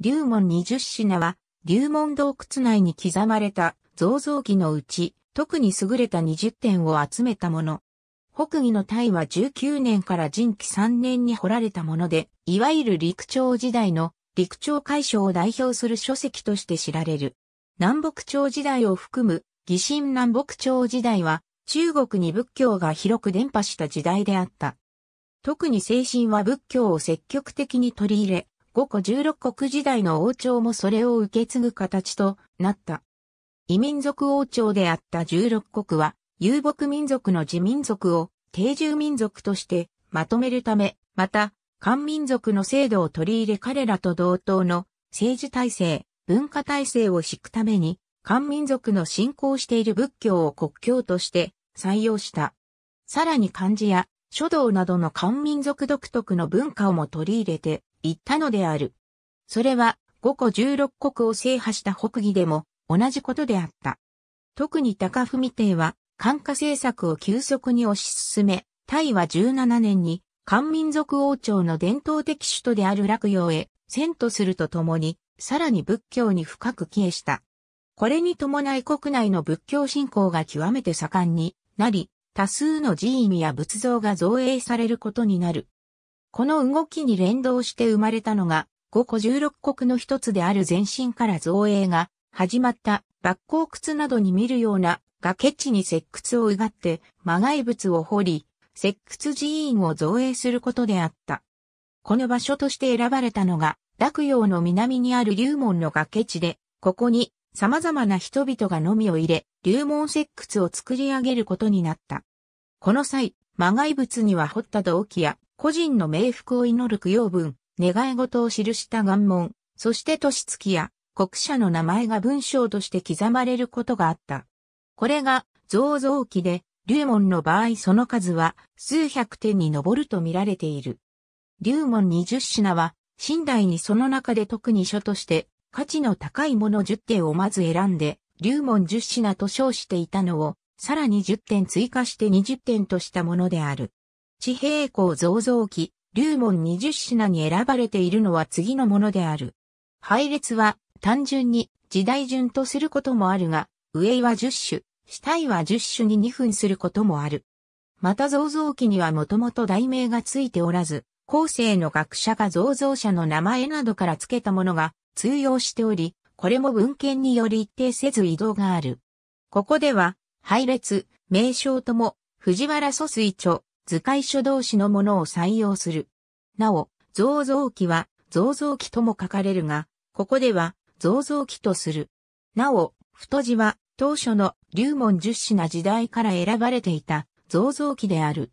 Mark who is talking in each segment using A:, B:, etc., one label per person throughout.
A: 龍門二十品は、龍門洞窟内に刻まれた造像記のうち、特に優れた20点を集めたもの。北魏の大は19年から人気3年に掘られたもので、いわゆる陸朝時代の陸朝解消を代表する書籍として知られる。南北朝時代を含む、魏晋南北朝時代は、中国に仏教が広く伝播した時代であった。特に精神は仏教を積極的に取り入れ、5個16国時代の王朝もそれを受け継ぐ形となった。異民族王朝であった16国は、遊牧民族の自民族を定住民族としてまとめるため、また、漢民族の制度を取り入れ彼らと同等の政治体制、文化体制を敷くために、漢民族の信仰している仏教を国教として採用した。さらに漢字や書道などの漢民族独特の文化をも取り入れて、言ったのである。それは5個16国を制覇した北義でも同じことであった。特に高文帝は漢化政策を急速に推し進め、タイは17年に漢民族王朝の伝統的首都である洛陽へ遷都するとともに、さらに仏教に深く帰依した。これに伴い国内の仏教信仰が極めて盛んになり、多数の寺院や仏像が造営されることになる。この動きに連動して生まれたのが、5個16国の一つである前身から造営が始まった抜光窟などに見るような崖地に石窟をうがって魔骸物を掘り、石窟寺院を造営することであった。この場所として選ばれたのが、洛陽の南にある龍門の崖地で、ここに様々な人々がのみを入れ、龍門石窟を作り上げることになった。この際、魔骸物には掘った動機や個人の冥福を祈る供養文、願い事を記した願文、そして年月や国者の名前が文章として刻まれることがあった。これが造造記で、龍門の場合その数は数百点に上ると見られている。龍門二十品は、寝台にその中で特に書として価値の高いもの10点をまず選んで、龍門10品と称していたのを、さらに10点追加して20点としたものである。地平行造像記、龍門20品に選ばれているのは次のものである。配列は単純に時代順とすることもあるが、上は10種、下位は10種に2分することもある。また造像記にはもともと題名がついておらず、後世の学者が造像者の名前などから付けたものが通用しており、これも文献により一定せず移動がある。ここでは、配列、名称とも、藤原疎水著、図解書同士のものを採用する。なお、造造記は、造造記とも書かれるが、ここでは、造造記とする。なお、太字は、当初の龍門十な時代から選ばれていた造造記である。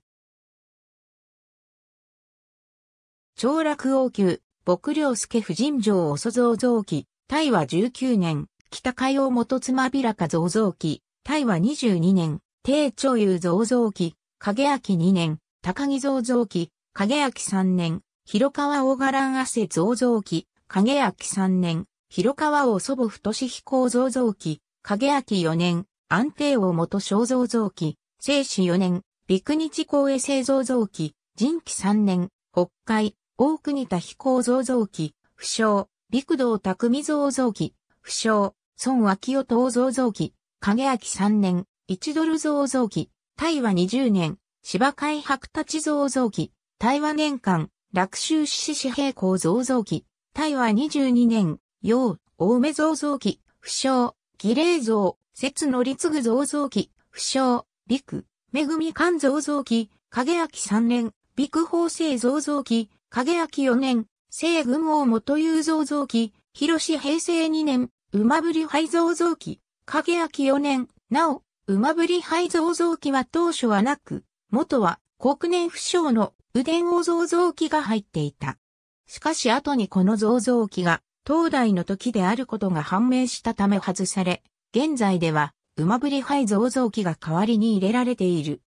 A: 長楽王宮、牧良助婦人城遅造造像大和十九19年、北海王元妻平らか造像記、タイは22年、低長友造造記、影明2年、高木造造期、影明3年、広川大伽藍汗造造期、影明3年、広川大祖母太志彦造造期、影明4年、安定王元小造造期、聖子4年、陸日公衛星造造期、人期3年、北海、大国田飛行造造期、不詳、陸道匠造造期、不詳、孫秋夫東造造期、影明3年、一ドル造造期、台湾20年、芝海白立造造記、台湾年間、楽州市市平行造像記、対話22年、陽、大梅造造記、不詳、儀礼像、節の立具造造記、不詳、陸、恵み館造造記、影明3年、陸法制造造記、影明4年、西軍王元雄造造記、広し平成2年、馬振り廃造像記、影明4年、なお、馬ぶり灰造像機は当初はなく、元は国年不詳の右伝王造像機が入っていた。しかし後にこの造像機が東大の時であることが判明したため外され、現在では馬ぶり灰造像機が代わりに入れられている。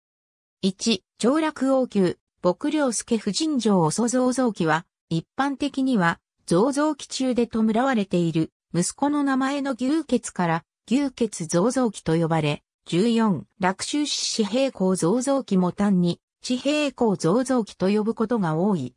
A: 1、長楽王宮、牧良助婦人城お造造像機は、一般的には、造像機中で弔われている、息子の名前の牛血から、牛血造像機と呼ばれ、14、落州市紙幣行造像機も単に、紙幣行造像機と呼ぶことが多い。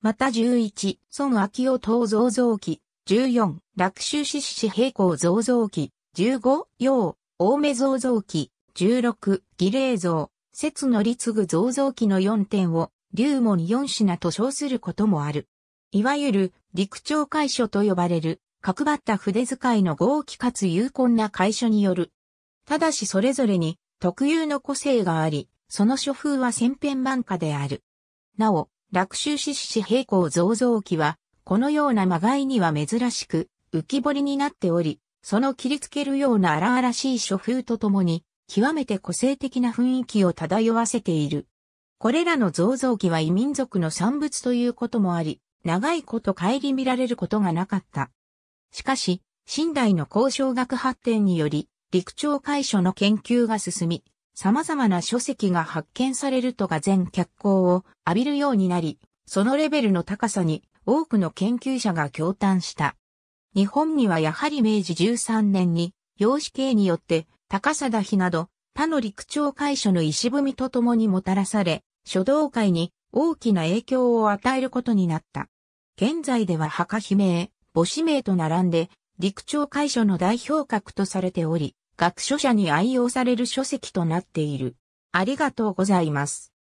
A: また11、孫秋夫等造像機、14、落州市紙幣行造像機、15、陽、青梅造像機、16、儀礼像、節の立具造像機の4点を、龍門4品と称することもある。いわゆる、陸長会所と呼ばれる、角張った筆使いの豪気かつ有根な会所によるただしそれぞれに特有の個性があり、その書風は千編万化である。なお、落州志士平行造像記は、このようなまがいには珍しく、浮き彫りになっており、その切りつけるような荒々しい書風とともに、極めて個性的な雰囲気を漂わせている。これらの造像記は異民族の産物ということもあり、長いこと帰り見られることがなかった。しかし、新代の交渉学発展により、陸長会所の研究が進み、様々な書籍が発見されるとが全脚光を浴びるようになり、そのレベルの高さに多くの研究者が驚嘆した。日本にはやはり明治13年に、洋子系によって高だ妃など他の陸長会所の石踏みとともにもたらされ、書道界に大きな影響を与えることになった。現在では墓碑名、母子名と並んで、陸長会所の代表格とされており、学書者に愛用される書籍となっている。ありがとうございます。